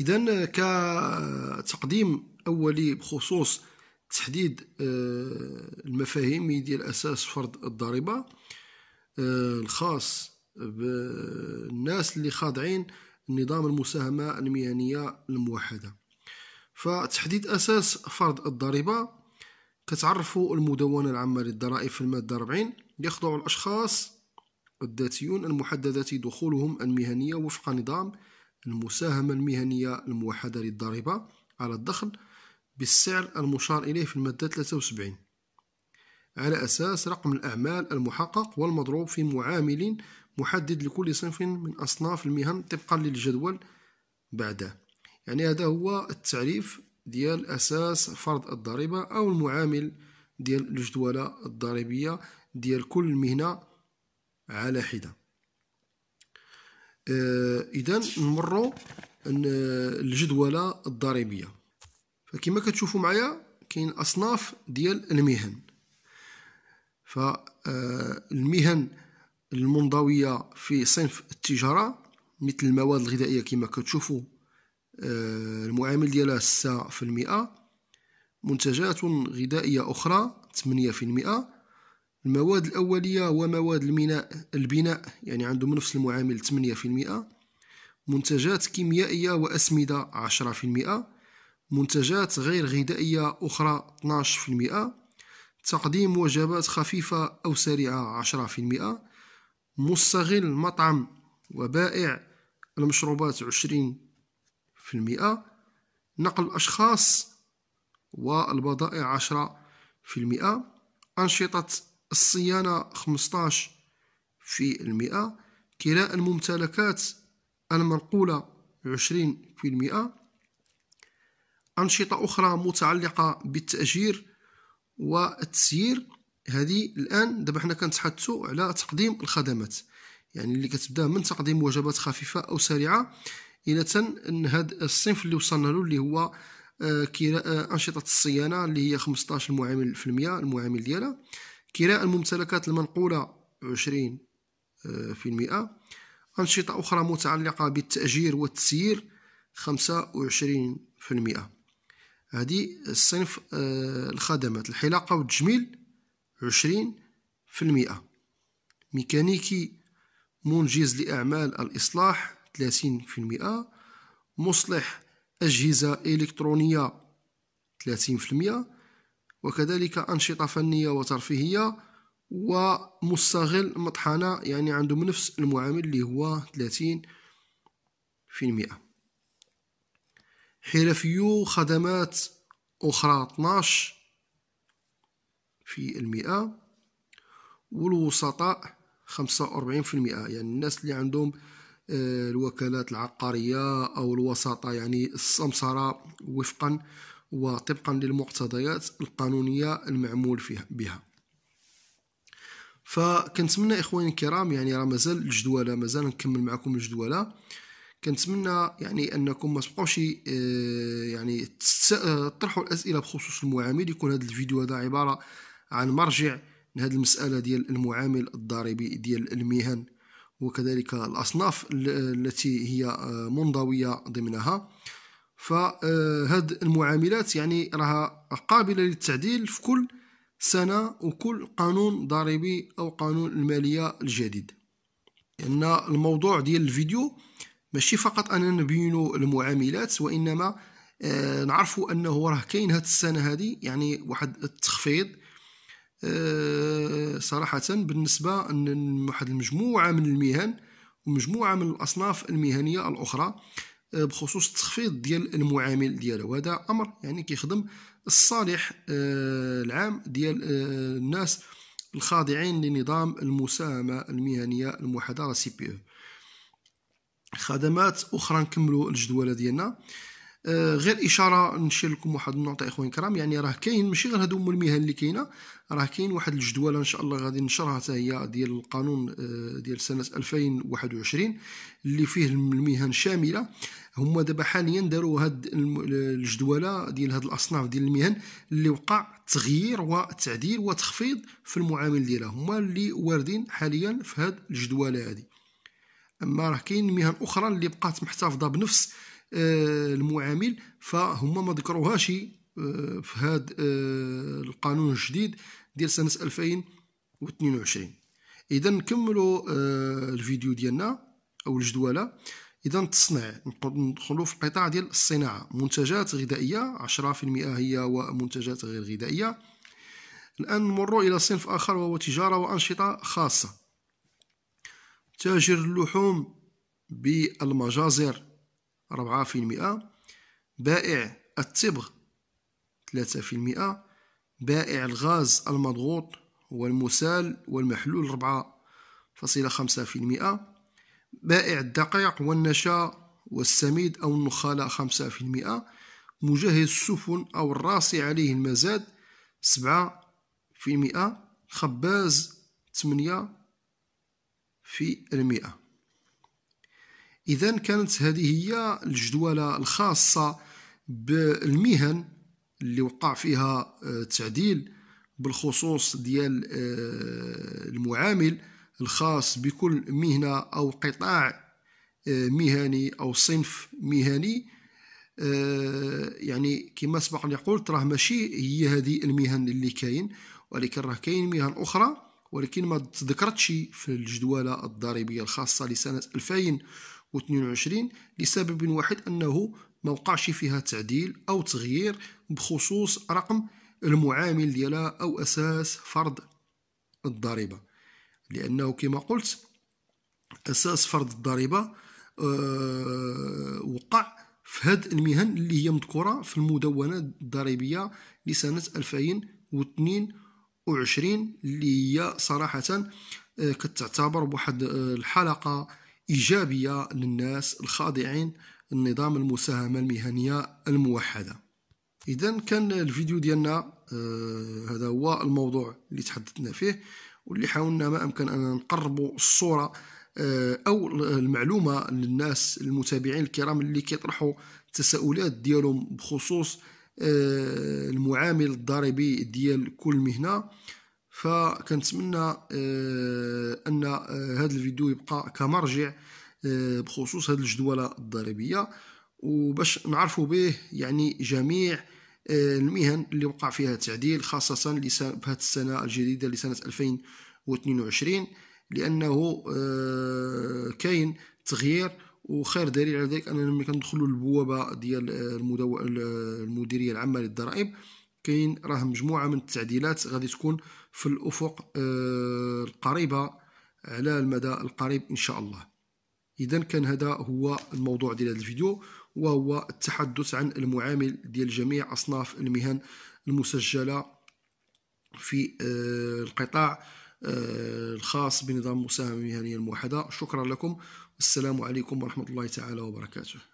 إذا كتقديم أولي بخصوص تحديد آه، المفاهيم ديال أساس فرض الضريبة آه، الخاص بالناس اللي خاضعين نظام المساهمة المهنية الموحدة فتحديد أساس فرض الضريبة كتعرفوا المدونة العامة للضرائب في المادة 40 يخضع الأشخاص الذاتيون المحددة دخولهم المهنية وفق نظام المساهمة المهنية الموحدة للضريبة على الدخل بالسعر المشار إليه في المادة 73 على أساس رقم الأعمال المحقق والمضروب في معامل محدد لكل صنف من أصناف المهن طبقا للجدول بعده يعني هذا هو التعريف ديال أساس فرض الضريبة أو المعامل ديال الجدولة الضريبية ديال كل مهنة على حدة آه، اذا نمروا الجدوله الضريبيه فكما كتشوفوا معايا كاين اصناف ديال المهن فالمهن آه، المنضويه في صنف التجاره مثل المواد الغذائيه كما كتشوفوا آه، المعامل ديالها 6% منتجات غذائيه اخرى 8% المواد الأولية ومواد الميناء البناء يعني عندهم نفس المعامل 8% منتجات كيميائية وأسمدة 10% منتجات غير غذائية أخرى 12% تقديم وجبات خفيفة أو سريعة 10% مستغل مطعم وبائع المشروبات 20% نقل الأشخاص والبضائع 10% أنشطة الصيانة 15 في المئة كراء الممتلكات المنقولة 20 في المئة أنشطة أخرى متعلقة بالتأجير والتسيير هذه الآن دابا حنا كنتحدثوا على تقديم الخدمات يعني اللي كتبدا من تقديم وجبات خفيفة أو سريعة إلى تن أن هذا الصنف اللي وصلنا له اللي هو آه، آه، أنشطة الصيانة اللي هي 15 المعامل في المئة المعامل ديالها كراء الممتلكات المنقولة 20 آه، في المئة أنشطة أخرى متعلقة بالتأجير والتسيير 25 في المئة هذه الصنف آه، الخدمات الحلاقة والتجميل 20 في المئة ميكانيكي منجز لأعمال الإصلاح 30 في المئة مصلح أجهزة إلكترونية 30 في المئة وكذلك أنشطة فنية وترفيهية ومستغل مطحنة يعني عندهم نفس المعامل اللي هو 30 في المئة حرفيو خدمات أخرى 12 في المئة والوسطاء 45 في المئة يعني الناس اللي عندهم آه، الوكالات العقارية أو الوساطة يعني السمسرة وفقا وطبقا للمقتضيات القانونية المعمول بها فكنتمنى اخواني الكرام يعني راه مازال الجدوله مازال نكمل معكم الجدوله كنتمنى يعني انكم ما تبقاوش آه، يعني تطرحوا الاسئله بخصوص المعامل يكون هذا الفيديو هذا عباره عن مرجع لهذه المساله ديال المعامل الضريبي ديال المهن وكذلك الاصناف التي هي آه، منضويه ضمنها فهاد المعاملات يعني راها قابلة للتعديل في كل سنة وكل قانون ضريبي أو قانون المالية الجديد لأن يعني الموضوع ديال الفيديو ماشي فقط أننا نبينو المعاملات وإنما آه نعرفو أنه راه كاين هاد السنة هادي يعني واحد التخفيض آه، صراحة بالنسبة لواحد المجموعة من المهن ومجموعة من الأصناف المهنية الأخرى آه، بخصوص التخفيض ديال المعامل ديالو هذا امر يعني كيخدم الصالح آه، العام ديال آه، الناس الخاضعين لنظام المساهمه المهنيه المحاضره سي بي خدمات اخرى نكملوا الجدوله ديالنا آه، غير اشاره نشير لكم واحد النقطه اخوان الكرام يعني راه كاين ماشي غير هادو المهن اللي كاينه راه كاين واحد الجدوله ان شاء الله غادي نشرها حتى هي ديال القانون آه، ديال سنه 2021 اللي فيه المهن شامله هما دابا حاليا داروا هاد الجدوله ديال هاد الاصناف ديال المهن اللي وقع تغيير وتعديل وتخفيض في المعامل ديالها هما اللي واردين حاليا في هاد الجدوله هذه اما راه كاين مهن اخرى اللي بقات محتفظه بنفس آه، المعامل فهما ما ذكروهاش آه، في هذا آه، القانون الجديد ديال سنة 2022 اذا نكملوا الفيديو ديالنا او الجدوله اذا التصنيع ندخلوا في القطاع ديال الصناعه منتجات غذائيه 10% هي ومنتجات غير غذائيه الان نمر الى صنف اخر وهو تجاره وانشطه خاصه تاجر اللحوم بالمجازر ربعة في المئة بائع التبغ ثلاثة في المئة بائع الغاز المضغوط والمسال والمحلول ربعة فاصلة خمسة في المئة بائع الدقيق والنشا والسميد أو النخالة خمسة في المئة مجهز السفن أو الراسي عليه المزاد سبعة في المئة خباز ثمانية في المئة إذا كانت هذه هي الجدولة الخاصة بالمهن اللي وقع فيها آه، تعديل بالخصوص ديال آه، المعامل الخاص بكل مهنة أو قطاع آه، مهني أو صنف مهني يعني كما سبق لي قلت راه ماشي هي هذه المهن اللي كاين ولكن راه كاين مهن أخرى ولكن ما تذكرتش في الجدولة الضريبية الخاصة لسنة 2000 2022 لسبب واحد أنه ما وقعش فيها تعديل أو تغيير بخصوص رقم المعامل ديالها أو أساس فرض الضريبة لأنه كما قلت أساس فرض الضريبة أه وقع في هذه المهن اللي هي مذكورة في المدونة الضريبية لسنة 2022 اللي هي صراحة آه، كتعتبر بواحد آه، الحلقة إيجابية للناس الخاضعين لنظام المساهمة المهنية الموحدة إذا كان الفيديو ديالنا آه هذا هو الموضوع اللي تحدثنا فيه واللي حاولنا ما أمكن أن نقربوا الصورة آه، أو المعلومة للناس المتابعين الكرام اللي كيطرحوا التساؤلات ديالهم بخصوص آه، المعامل الضريبي ديال كل مهنه فكنتمنى آه، ان آه، هذا الفيديو يبقى كمرجع آه، بخصوص هذه الجدوله الضريبيه وباش نعرفوا به يعني جميع المهن اللي وقع فيها تعديل خاصه بهذه السنه الجديده لسنه 2022 لانه كاين تغيير وخير دليل على ذلك اننا ملي كندخلوا للبوابه ديال المديريه العامه للضرائب كاين راه مجموعه من التعديلات غادي تكون في الافق آه، القريبه على المدى القريب ان شاء الله اذا كان هذا هو الموضوع ديال هذا الفيديو وهو التحدث عن المعامل ديال جميع اصناف المهن المسجله في آه، القطاع آه، الخاص بنظام المساهمه المهنيه الموحده شكرا لكم السلام عليكم ورحمه الله تعالى وبركاته